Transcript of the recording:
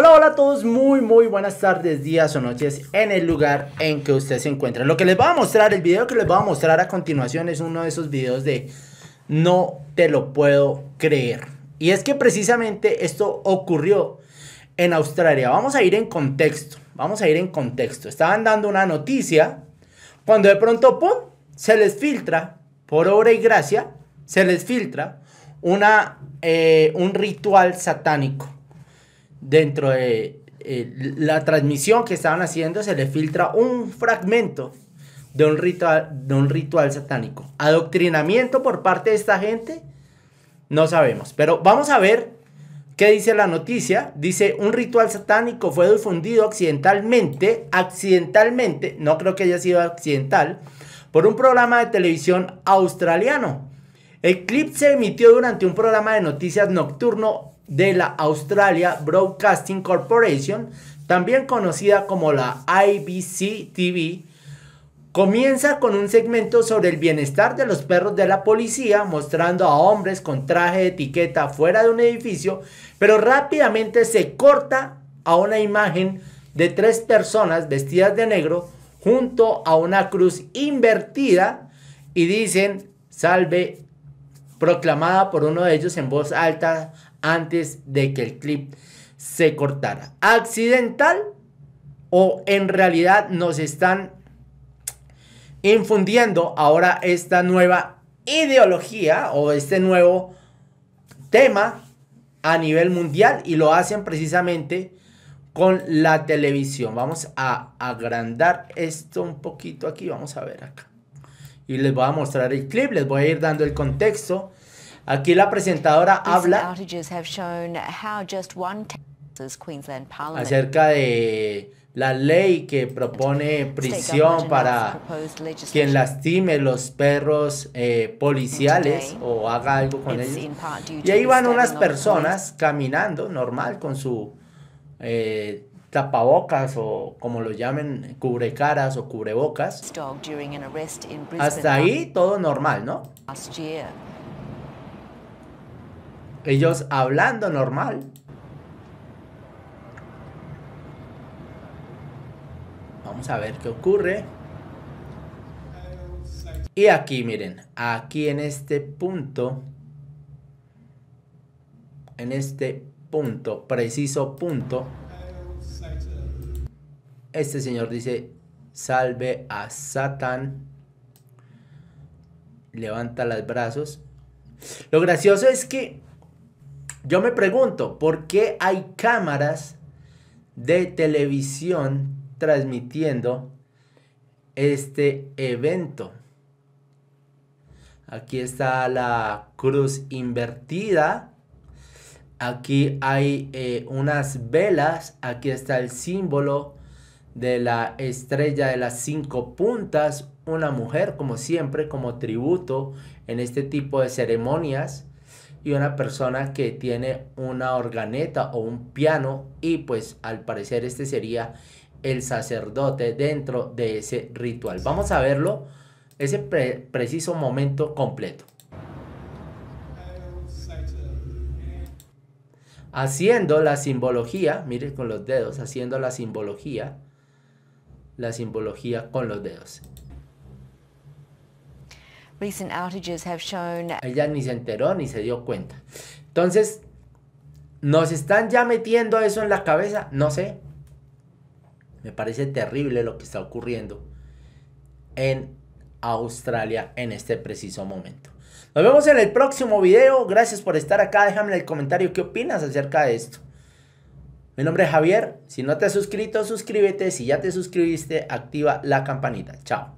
Hola, hola a todos, muy muy buenas tardes, días o noches en el lugar en que usted se encuentra. Lo que les voy a mostrar, el video que les voy a mostrar a continuación es uno de esos videos de no te lo puedo creer. Y es que precisamente esto ocurrió en Australia. Vamos a ir en contexto, vamos a ir en contexto. Estaban dando una noticia cuando de pronto, se les filtra, por obra y gracia, se les filtra una, eh, un ritual satánico dentro de eh, la transmisión que estaban haciendo, se le filtra un fragmento de un ritual, de un ritual satánico. Adoctrinamiento por parte de esta gente, no sabemos. Pero vamos a ver qué dice la noticia. Dice, un ritual satánico fue difundido accidentalmente, accidentalmente, no creo que haya sido accidental, por un programa de televisión australiano el clip se emitió durante un programa de noticias nocturno de la Australia Broadcasting Corporation, también conocida como la IBC TV. Comienza con un segmento sobre el bienestar de los perros de la policía, mostrando a hombres con traje de etiqueta fuera de un edificio, pero rápidamente se corta a una imagen de tres personas vestidas de negro junto a una cruz invertida y dicen, salve proclamada por uno de ellos en voz alta antes de que el clip se cortara. ¿Accidental o en realidad nos están infundiendo ahora esta nueva ideología o este nuevo tema a nivel mundial y lo hacen precisamente con la televisión. Vamos a agrandar esto un poquito aquí, vamos a ver acá y les voy a mostrar el clip, les voy a ir dando el contexto. Aquí la presentadora habla acerca de la ley que propone prisión para quien lastime los perros eh, policiales o haga algo con ellos. Y ahí van unas personas caminando normal con su eh, tapabocas o como lo llamen, cubrecaras o cubrebocas. Hasta ahí todo normal, ¿no? Ellos hablando normal. Vamos a ver qué ocurre. Y aquí, miren, aquí en este punto, en este punto, preciso punto, este señor dice, salve a Satán. Levanta los brazos. Lo gracioso es que yo me pregunto, ¿por qué hay cámaras de televisión transmitiendo este evento? Aquí está la cruz invertida. Aquí hay eh, unas velas. Aquí está el símbolo de la estrella de las cinco puntas, una mujer como siempre como tributo en este tipo de ceremonias y una persona que tiene una organeta o un piano y pues al parecer este sería el sacerdote dentro de ese ritual. Vamos a verlo ese preciso momento completo. Haciendo la simbología, mire con los dedos, haciendo la simbología la simbología con los dedos. Ella ni se enteró ni se dio cuenta. Entonces, ¿nos están ya metiendo eso en la cabeza? No sé. Me parece terrible lo que está ocurriendo en Australia en este preciso momento. Nos vemos en el próximo video. Gracias por estar acá. Déjame en el comentario qué opinas acerca de esto. Mi nombre es Javier. Si no te has suscrito, suscríbete. Si ya te suscribiste, activa la campanita. Chao.